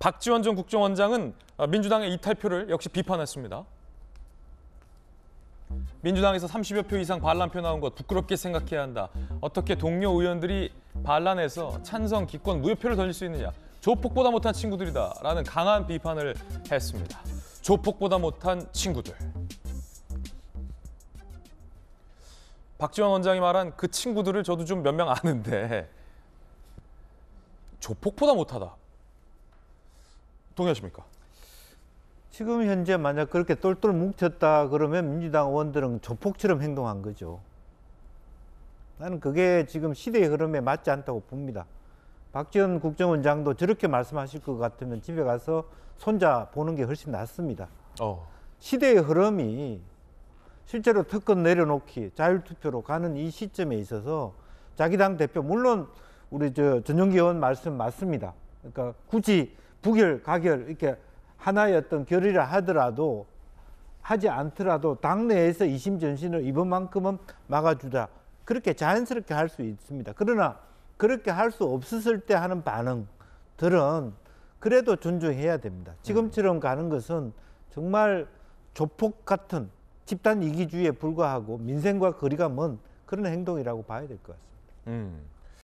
박지원 전 국정원장은 어, 민주당의 이탈표를 역시 비판했습니다. 민주당에서 30여 표 이상 반란표 나온 것 부끄럽게 생각해야 한다. 어떻게 동료 의원들이 반란에서 찬성 기권 무효표를 던질 수 있느냐. 조폭보다 못한 친구들이다. 라는 강한 비판을 했습니다. 조폭보다 못한 친구들. 박지원 원장이 말한 그 친구들을 저도 좀 몇 명 아는데 조폭보다 못하다. 동의하십니까? 지금 현재 만약 그렇게 똘똘 뭉쳤다 그러면 민주당 의원들은 조폭처럼 행동한 거죠. 나는 그게 지금 시대의 흐름에 맞지 않다고 봅니다. 박지원 국정원장도 저렇게 말씀하실 것 같으면 집에 가서 손자 보는 게 훨씬 낫습니다. 어. 시대의 흐름이 실제로 특권 내려놓기, 자율투표로 가는 이 시점에 있어서 자기 당 대표, 물론 우리 저 전용기 의원 말씀 맞습니다. 그러니까 굳이 북일 가결 이렇게 하나의 어떤 결의를 하더라도 하지 않더라도 당내에서 이심전신을 이번만큼은 막아주자. 그렇게 자연스럽게 할 수 있습니다. 그러나 그렇게 할 수 없었을 때 하는 반응들은 그래도 존중해야 됩니다. 지금처럼 음. 가는 것은 정말 조폭 같은 집단 이기주의에 불과하고 민생과 거리가 먼 그런 행동이라고 봐야 될 것 같습니다. 음.